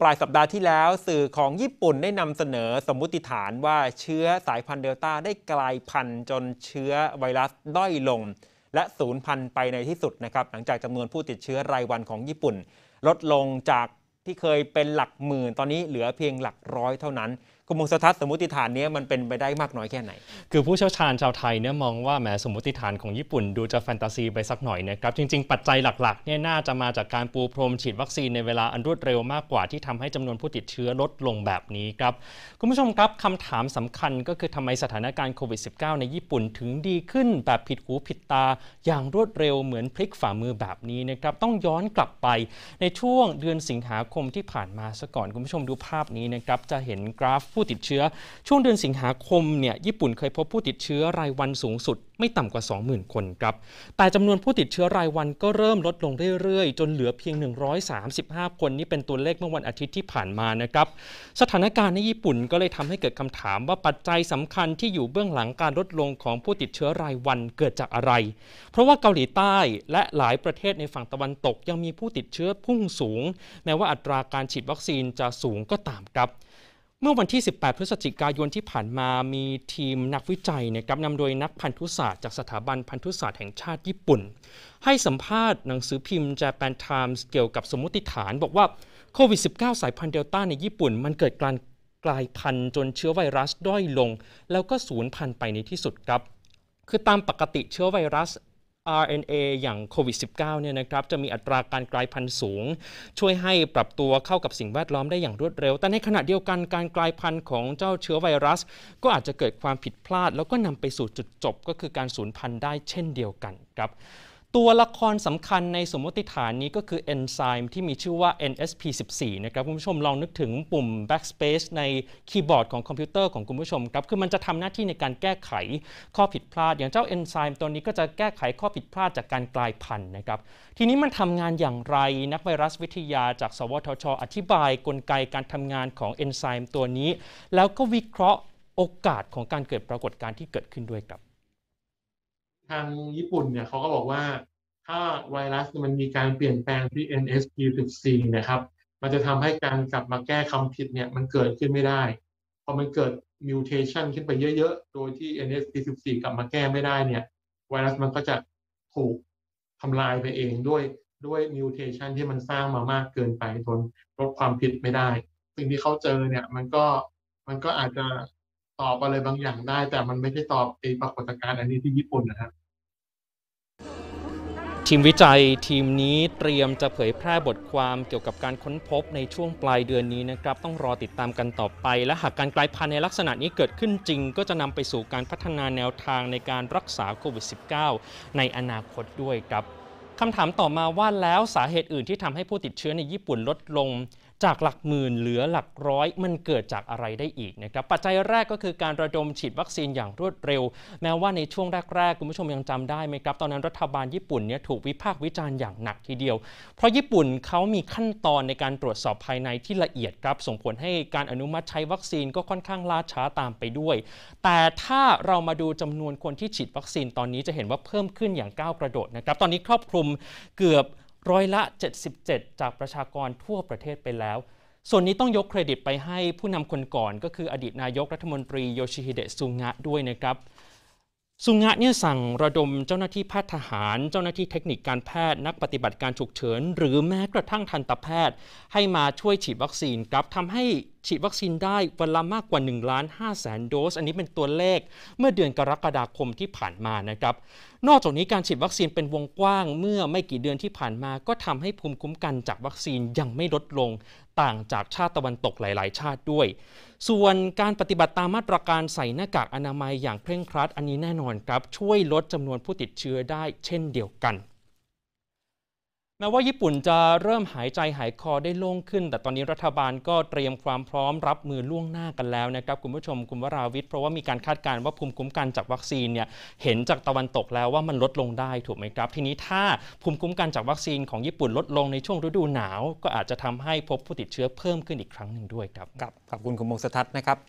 ปลายสัปดาห์ที่แล้วสื่อของญี่ปุ่นได้นำเสนอสมมุติฐานว่าเชื้อสายพันธุ์เดลต้าได้กลายพันธุ์จนเชื้อไวรัสด้อยลง และสูญพันธุ์ไปในที่สุดนะครับหลังจากจำนวนผู้ติดเชื้อรายวันของญี่ปุ่น ลดลงจากที่เคยเป็นหลักหมื่นตอนนี้เหลือเพียงหลักร้อยเท่านั้นกณมสทัศน์สมมติฐานนี้มันเป็นไปได้มากน้อยแค่ไหน คือผู้เชี่ยวชาญชาวไทยเนี่ยมองว่าแหมสมมติฐานของญี่ปุ่น ดูจะแฟนตาซีไปสักหน่อยนะครับ จริงๆ ปัจจัยหลักๆเนี่ยน่าจะมาจากการปูพรมฉีดวัคซีน ในเวลาอันรวดเร็วมากกว่าที่ทำให้จำนวนผู้ติดเชื้อลดลงแบบนี้ครับ คุณผู้ชมครับคำถามสำคัญก็คือทำไมสถานการณ์โควิด -19 ในญี่ปุ่นถึงดีขึ้นแบบผิดหูผิดตาอย่างรวดเร็วเหมือนพลิกฝ่ามือแบบนี้นะครับต้องย้อนกลับไป ในช่วงเดือนสิงหาคมที่ผ่านมาซะก่อนคุณผู้ชมดูภาพนี้นะครับจะเห็นกราฟผู้ติดเชื้อช่วงเดือนสิงหาคมเนี่ยญี่ปุ่นเคยพบผู้ติดเชื้อรายวันสูงสุดไม่ต่ำกว่า 20,000 คนครับ แต่จำนวนผู้ติดเชื้อรายวันก็เริ่มลดลงเรื่อยๆ จนเหลือเพียง 135 คนนี่เป็นตัวเลขเมื่อวันอาทิตย์ที่ผ่านมานะครับสถานการณ์ในญี่ปุ่นก็เลยทำให้เกิดคำถามว่าปัจจัยสำคัญที่อยู่เบื้องหลังการลดลงของผู้ติดเชื้อรายวันเกิดจากอะไร เพราะว่าเกาหลีใต้และหลายประเทศในฝั่งตะวันตกยังมีผู้ติดเชื้อพุ่งสูงแม้ว่าอัตราการฉีดวัคซีนจะสูงก็ตามครับเมื่อวันที่ 18 พฤศจิกายนที่ผ่านมา มีทีมนักวิจัยนะครับนำโดยนักพันธุศาสตร์จากสถาบันพันธุศาสตร์แห่งชาติญี่ปุ่น ให้สัมภาษณ์หนังสือพิมพ์ Japan Times เกี่ยวกับสมมติฐานบอกว่าโควิด -19 สายพันธุ์เดลต้าในญี่ปุ่น มันเกิดการกลายพันธุ์จนเชื้อไวรัสด้อยลง แล้วก็สูญพันธุ์ไปในที่สุดครับ คือตามปกติเชื้อไวรัส RNA อย่างโควิด -19 เนี่ยนะครับจะมีอัตราการกลายพันธุ์สูง ช่วยให้ปรับตัวเข้ากับสิ่งแวดล้อมได้อย่างรวดเร็ว แต่ในขณะเดียวกันการกลายพันธุ์ของเจ้าเชื้อไวรัสก็อาจจะเกิดความผิดพลาด แล้วก็นำไปสู่จุดจบ ก็คือการสูญพันธุ์ได้เช่นเดียวกันครับตัวละครสำคัญในสมมติฐานนี้ก็คือเอนไซม์ที่มีชื่อว่า NSP14 นะครับคุณผู้ชมลองนึกถึงปุ่ม backspace ในคีย์บอร์ดของคอมพิวเตอร์ของคุณผู้ชมครับคือมันจะทำหน้าที่ในการแก้ไขข้อผิดพลาดอย่างเจ้าเอนไซม์ตัวนี้ก็จะแก้ไขข้อผิดพลาดจากการกลายพันธุ์นะครับทีนี้มันทำงานอย่างไรนักไวรัสวิทยาจากสวทช อธิบายกลไกการทำงานของเอนไซม์ตัวนี้ แล้วก็วิเคราะห์โอกาสของการเกิดปรากฏการณ์ที่เกิดขึ้นด้วยครับทางญี่ปุ่นเนี่ยเขาก็บอกว่าถ้าไวรัสมันมีการเปลี่ยนแปลงที่ NSP14 นะครับ มันจะทำให้การกลับมาแก้คำผิดเนี่ยมันเกิดขึ้นไม่ได้ พอมันเกิดมิวเทชันขึ้นไปเยอะๆ โดยที่ NSP14 กลับมาแก้ไม่ได้เนี่ยไวรัสมันก็จะถูกทำลายไปเองด้วยด้วยมิวเทชันที่มันสร้างมามากเกินไปทนลดความผิดไม่ได้สิ่งที่เขาเจอเนี่ยมันก็มันก็อาจจะตอบอะไรบางอย่างได้ แต่มันไม่ใช่ตอบไอ้ปรากฏการณ์อันนี้ที่ญี่ปุ่นนะครับทีมวิจัยทีมนี้เตรียมจะเผยแพร่บทความเกี่ยวกับการค้นพบในช่วงปลายเดือนนี้นะครับ ต้องรอติดตามกันต่อไป และหากการกลายพันธุ์ในลักษณะนี้เกิดขึ้นจริง ก็จะนำไปสู่การพัฒนาแนวทางในการรักษาโควิด -19 ในอนาคตด้วยครับคำถามต่อมาว่าแล้วสาเหตุอื่นที่ทำให้ผู้ติดเชื้อในญี่ปุ่นลดลงจากหลักหมื่นเหลือหลักร้อย มันเกิดจากอะไรได้อีกนะครับปัจจัยแรกก็คือการระดมฉีดวัคซีนอย่างรวดเร็ว แม้ว่าในช่วงแรกๆคุณผู้ชมยังจำได้ไหมครับ ตอนนั้นรัฐบาลญี่ปุ่นเนี่ยถูกวิพากษ์วิจารณ์อย่างหนักทีเดียว เพราะญี่ปุ่นเขามีขั้นตอนในการตรวจสอบภายในที่ละเอียดครับส่งผลให้การอนุมัติใช้วัคซีนก็ค่อนข้างล่าช้าตามไปด้วย แต่ถ้าเรามาดูจำนวนคนที่ฉีดวัคซีนตอนนี้จะเห็นว่าเพิ่มขึ้นอย่างก้าวกระโดดนะครับตอนนี้ครอบคลุมเกือบร้อยละ 77 จากประชากรทั่วประเทศไปแล้ว ส่วนนี้ต้องยกเครดิตไปให้ผู้นำคนก่อนก็คืออดีตนายกรัฐมนตรีโยชิฮิเดะซุงะด้วยนะครับซุงะเนี่ยสั่งระดมเจ้าหน้าที่แพทย์ทหาร เจ้าหน้าที่เทคนิคการแพทย์ นักปฏิบัติการฉุกเฉินหรือแม้กระทั่งทันตแพทย์ ให้มาช่วยฉีดวัคซีนครับทำใหฉีดวัคซีนได้วันละมากกว่า1ล้าน5แสนโดส อันนี้เป็นตัวเลข เมื่อเดือนกรกฎาคมที่ผ่านมานะครับนอกจากนี้การฉีดวัคซีนเป็นวงกว้างเมื่อไม่กี่เดือนที่ผ่านมา ก็ทำให้ภูมิคุ้มกันจากวัคซีนยังไม่ลดลงต่างจากชาติตะวันตกหลาย ๆ ชาติด้วย ส่วนการปฏิบัติตามมาตรการใส่หน้ากากอนามัยอย่างเคร่งครัด อันนี้แน่นอนครับช่วยลดจำนวนผู้ติดเชื้อได้ เช่นเดียวกันแม้ว่าญี่ปุ่นจะเริ่มหายใจหายคอได้โล่งขึ้น แต่ตอนนี้รัฐบาลก็เตรียมความพร้อมรับมือล่วงหน้ากันแล้วนะครับคุณผู้ชมคุณวราวิทย์เพราะว่ามีการคาดการณ์ว่าภูมิคุ้มกันจากวัคซีนเนี่ยเห็นจากตะวันตกแล้วว่ามันลดลงได้ถูกไหมครับ ทีนี้ถ้าภูมิคุ้มกันจากวัคซีนของญี่ปุ่นลดลงในช่วงฤดูหนาว ก็อาจจะทำให้พบผู้ติดเชื้อเพิ่มขึ้นอีกครั้งหนึ่งด้วยครับขอบคุณคุณมงคสทัศน์นะครับ